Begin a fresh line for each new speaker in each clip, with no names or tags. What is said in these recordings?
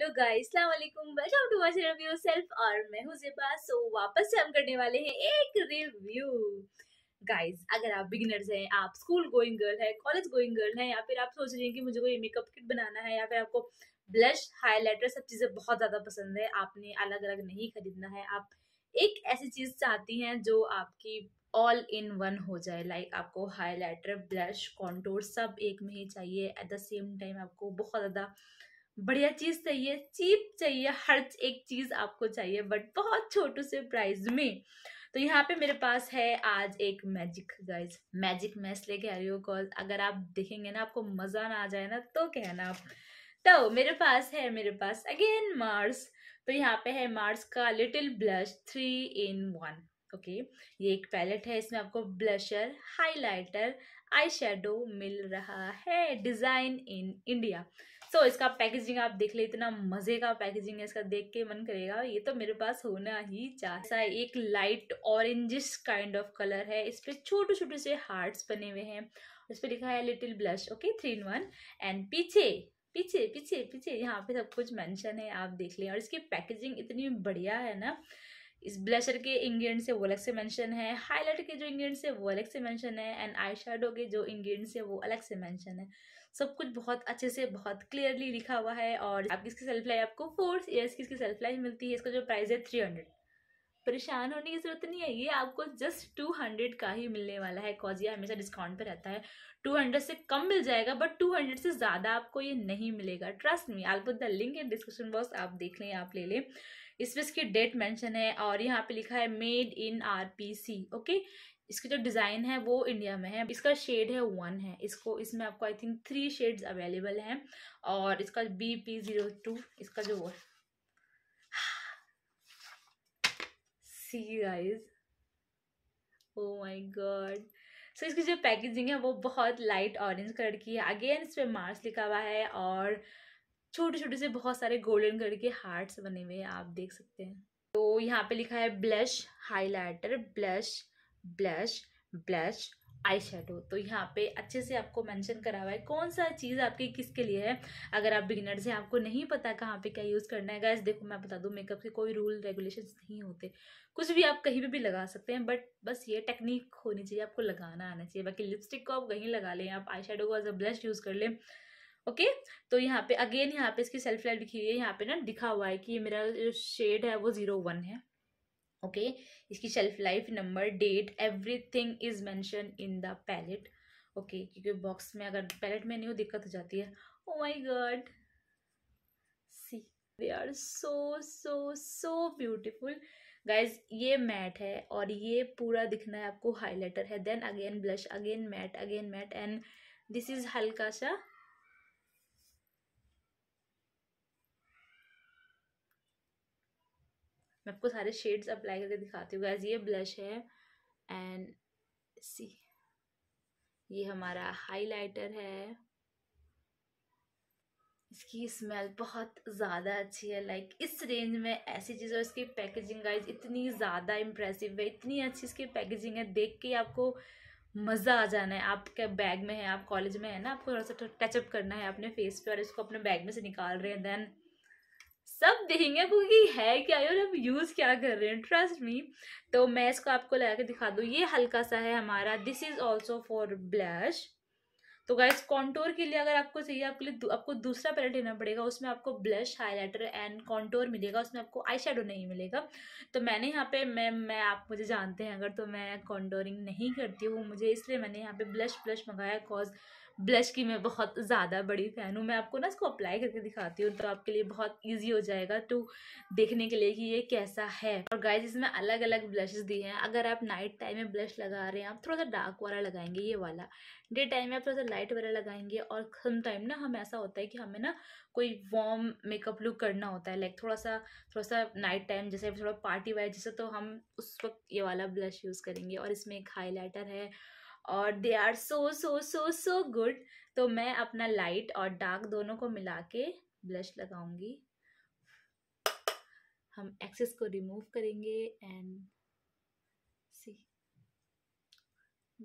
Hello guys अस्सलाम वालेकुम welcome to my channel review self और मैं हूं जिबा सो वापस से हम करने वाले हैं एक रिव्यू गाइस अगर आप बिगिनर्स हैं आप स्कूल गोइंग गर्ल है कॉलेज गोइंग गर्ल है या फिर आप सोच रही हैं कि मुझे कोई मेकअप किट बनाना है या फिर आपको ब्लश हाईलाइटर सब चीज़ें बहुत ज़्यादा पसंद है आपने अलग अलग नहीं खरीदना है आप एक ऐसी चीज़ चाहती हैं जो आपकी ऑल इन वन हो जाए लाइक like आपको हाइलाइटर ब्लश कॉन्टोर सब एक में ही चाहिए एट द सेम टाइम आपको बहुत ज़्यादा बढ़िया चीज चाहिए चीप चाहिए हर एक चीज आपको चाहिए बट बहुत छोटे से प्राइस में तो यहाँ पे मेरे पास है आज एक मैजिक गाइज मैजिक मैस लेके कह रही हूँ कॉल अगर आप देखेंगे ना आपको मजा ना आ जाए ना तो कहना आप तो मेरे पास है मेरे पास अगेन मार्स तो यहाँ पे है मार्स का little blush three in one okay ये एक पैलेट है इसमें आपको ब्लशर हाइलाइटर आई मिल रहा है design in India so so, इसका पैकेजिंग आप देख ले इतना मज़े का पैकेजिंग है इसका देख के मन करेगा ये तो मेरे पास होना ही चाहता है एक light orangish kind of colour है इस पर छोटे छोटे से हार्ट्स बने हुए हैं इस पर लिखा है little blush okay three in one and पीछे पीछे पीछे पीछे यहाँ पे सब कुछ मेंशन है आप देख लें और इसकी पैकेजिंग इतनी बढ़िया है ना इस ब्लशर के इंग्रेडिएंट्स से वो अलग से मेंशन है हाईलाइटर के जो इंग्रेडिएंट्स है वो अलग से मेंशन है एंड आई के जो इंग्रेडिएंट्स है वो अलग से मेंशन है सब कुछ बहुत अच्छे से बहुत क्लियरली लिखा हुआ है और आप इसकी सेल्फ लाइफ आपको फोर्स ईयर्स की इसकी सेल्फ लाइफ मिलती है इसका जो प्राइस है थ्री हंड्रेड परेशान होने की जरूरत नहीं है ये आपको जस्ट टू हंड्रेड का ही मिलने वाला है कॉज ये हमेशा डिस्काउंट पर रहता है टू हंड्रेड से कम मिल जाएगा बट टू हंड्रेड से ज़्यादा आपको ये नहीं मिलेगा trust me all the link in description box आप देख लें आप ले लें इसमें इसकी डेट मेंशन है और यहाँ पे लिखा है made in R P C okay इसकी जो डिज़ाइन है वो इंडिया में है इसका शेड है वन है इसको इसमें आपको I think three shades available हैं और इसका बी पी ज़ीरो टू इसका जो वो see guys O my God सो इसकी जो पैकेजिंग है वो बहुत लाइट ऑरेंज कलर की है अगेन इस पर मार्स लिखा हुआ है और छोटे छोटे से बहुत सारे गोल्डन कलर के हार्ट्स बने हुए हैं आप देख सकते हैं तो यहाँ पे लिखा है blush highlighter blush blush blush eye shadow तो यहाँ पे अच्छे से आपको मेंशन करा हुआ है कौन सा चीज़ आपके किसके लिए है अगर आप बिगिनर्स हैं आपको नहीं पता कहाँ पे क्या यूज़ करना है गैस देखो मैं बता दूँ मेकअप के कोई रूल रेगुलेशंस नहीं होते कुछ भी आप कहीं पे भी लगा सकते हैं बट बस ये टेक्निक होनी चाहिए आपको लगाना आना चाहिए बाकी लिपस्टिक को आप कहीं लगा लें आप आई को एज अ ब्लश यूज़ कर लें ओके okay? तो यहाँ पे अगेन यहाँ पे इसकी सेल्फ लाइट लिखी हुई है यहाँ पे ना दिखा हुआ है कि ये मेरा जो शेड है वो जीरो वन है ओके okay? इसकी shelf life number date everything is mention in the palette okay क्योंकि बॉक्स में अगर पैलेट में नहीं हो दिक्कत हो जाती है oh my God see they are so so so beautiful guys ये मैट है और ये पूरा दिखना है आपको हाईलाइटर है then again blush again matte again matte and this is हल्का सा मैं आपको सारे शेड्स अप्लाई करके दिखाती हूँ गैस ये ब्लश है एंड सी ये हमारा हाइलाइटर है इसकी स्मेल बहुत ज़्यादा अच्छी है लाइक इस रेंज में ऐसी चीज़ और इसकी पैकेजिंग गाइज इतनी ज़्यादा इम्प्रेसिव है इतनी अच्छी इसकी पैकेजिंग है देख के आपको मज़ा आ जाना है आपके बैग में है आप कॉलेज में है ना आपको थोड़ा सा टचअप करना है अपने फेस पे और इसको अपने बैग में से निकाल रहे हैं देन सब देखेंगे आपको कि है क्या और आप यूज़ क्या कर रहे हैं ट्रस्ट मी तो मैं इसको आपको लगा के दिखा दूँ ये हल्का सा है हमारा this is also for blush तो गाइस कॉन्टोर के लिए अगर आपको चाहिए आपके लिए दू, आपको दूसरा पैलेट लेना पड़ेगा उसमें आपको ब्लश हाइलाइटर एंड कॉन्टोर मिलेगा उसमें आपको आई नहीं मिलेगा तो मैंने यहाँ पे मैं मैं आप मुझे जानते हैं अगर तो मैं कॉन्टोरिंग नहीं करती हूँ मुझे इसलिए मैंने यहाँ पे ब्लश ब्लश मंगाया कॉज ब्लश की मैं बहुत ज़्यादा बड़ी फ़ैन हूँ मैं आपको ना इसको अप्लाई करके दिखाती हूँ तो आपके लिए बहुत ईजी हो जाएगा टू देखने के लिए कि ये कैसा है और गाइज इसमें अलग अलग ब्लशेस दिए हैं अगर आप नाइट टाइम में ब्लश लगा रहे हैं आप थोड़ा सा डार्क वाला लगाएंगे ये वाला डे टाइम में आप थोड़ा सा लाइट वाला लगाएंगे और सम टाइम ना हम ऐसा होता है कि हमें ना कोई वॉम मेकअप लुक करना होता है लाइक थोड़ा सा थोड़ा सा नाइट टाइम जैसे थोड़ा पार्टी वाइज जैसे तो हम उस वक्त ये वाला ब्लश यूज़ करेंगे और इसमें एक हाईलाइटर है और दे are so so so so good तो मैं अपना लाइट और डार्क दोनों को मिला के ब्लश लगाऊंगी हम एक्सेस को रिमूव करेंगे and see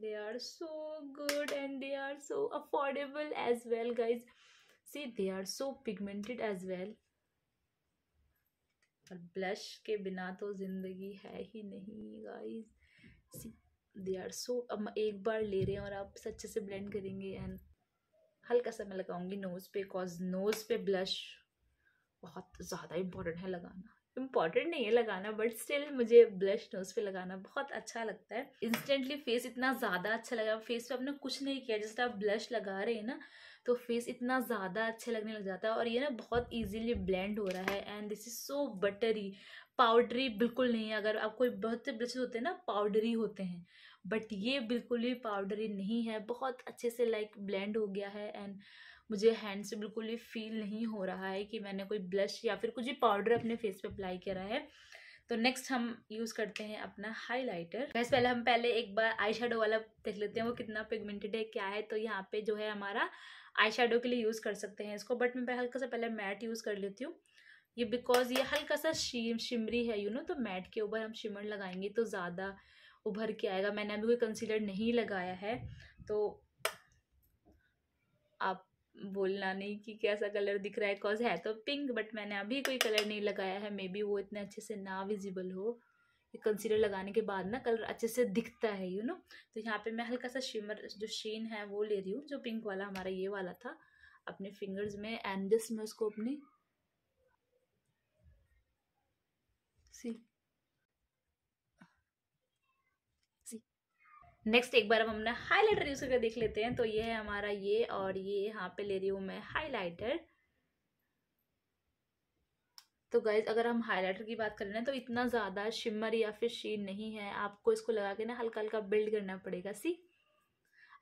they are so good and they are so affordable as well guys see they are so pigmented as well और ब्लश के बिना तो ज़िंदगी है ही नहीं गाइज सी दे आर सो अब एक बार ले रहे हैं और आप अच्छे से ब्लेंड करेंगे एंड हल्का सा मैं लगाऊंगी नोज़ पे बिकॉज नोज़ पे ब्लश बहुत ज़्यादा इम्पॉर्टेंट है लगाना इम्पॉर्टेंट नहीं है लगाना बट स्टिल मुझे ब्लश नोज पे लगाना बहुत अच्छा लगता है इंस्टेंटली फेस इतना ज़्यादा अच्छा लगा फेस पे आपने कुछ नहीं किया जैसे आप ब्लश लगा रहे हैं ना तो फेस इतना ज़्यादा अच्छा लगने लग जाता है और ये ना बहुत ईजीली ब्लेंड हो रहा है and this is so buttery powdery बिल्कुल नहीं है अगर आप कोई बहुत से ब्रशेज होते हैं ना पाउडरी होते हैं बट ये बिल्कुल भी पाउडरी नहीं है बहुत अच्छे से लाइक ब्लेंड हो गया है एंड मुझे हैंड से बिल्कुल भी फील नहीं हो रहा है कि मैंने कोई ब्लश या फिर कुछ भी पाउडर अपने फेस पे अप्लाई करा है तो नेक्स्ट हम यूज़ करते हैं अपना हाइलाइटर वैसे पहले हम पहले एक बार आई वाला देख लेते हैं वो कितना पिगमेंटेड है क्या है तो यहाँ पे जो है हमारा आई के लिए यूज़ कर सकते हैं इसको बट मैं हल्का सा पहले मैट यूज़ कर लेती हूँ ये बिकॉज ये हल्का सा शीम शिमरी है यू नो तो मैट के ऊपर हम शिमर लगाएंगे तो ज़्यादा उभर के आएगा मैंने अभी कोई कंसीलर नहीं लगाया है तो आप बोलना नहीं कि कैसा कलर दिख रहा है बिकॉज है तो पिंक बट मैंने अभी कोई कलर नहीं लगाया है मे बी वो इतने अच्छे से ना विजिबल हो कंसीलर लगाने के बाद ना कलर अच्छे से दिखता है यू नो तो यहाँ पे मैं हल्का सा शिमर जो शीन है वो ले रही हूँ जो पिंक वाला हमारा ये वाला था अपने फिंगर्स में एंड दिस मैं उसको अपनी सी नेक्स्ट एक बार अब हमने हाइलाइटर यूज़ करके देख लेते हैं तो ये है हमारा ये और ये यहाँ पे ले रही हूँ मैं हाइलाइटर तो गाइज अगर हम हाइलाइटर की बात करें ना तो इतना ज़्यादा शिमर या फिर शीन नहीं है आपको इसको लगा के ना हल्का हल्का बिल्ड करना पड़ेगा सी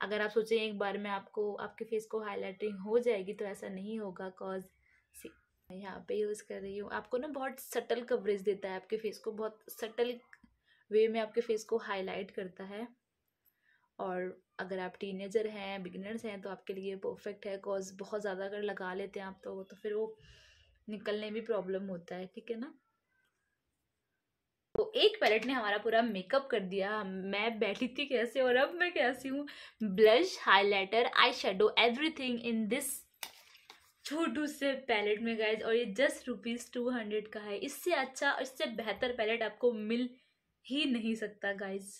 अगर आप सोचें एक बार में आपको आपके फेस को हाईलाइटिंग हो जाएगी तो ऐसा नहीं होगा कॉज सी यहाँ पे यूज़ कर रही हूँ आपको ना बहुत सटल कवरेज देता है आपके फेस को बहुत सटल वे में आपके फेस को हाईलाइट करता है और अगर आप टीनेजर हैं बिगनर्स हैं तो आपके लिए परफेक्ट है कॉज बहुत ज़्यादा अगर लगा लेते हैं आप तो तो फिर वो निकलने में प्रॉब्लम होता है ठीक है ना तो एक पैलेट ने हमारा पूरा मेकअप कर दिया मैं बैठी थी कैसे और अब मैं कैसी हूँ blush highlighter eye shadow everything in this छोटू से पैलेट में गाइज और ये जस्ट रुपीज़ टू हंड्रेड का है इससे अच्छा और इससे बेहतर पैलेट आपको मिल ही नहीं सकता गाइज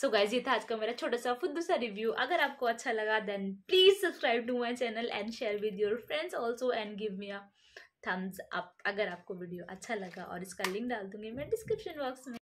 सो so गाइज ये था आज का मेरा छोटा सा खुद सा रिव्यू अगर आपको अच्छा लगा then please subscribe to my channel and share with your friends also and give me a thumbs up अगर आपको वीडियो अच्छा लगा और इसका लिंक डाल दूंगी मैं डिस्क्रिप्शन बॉक्स में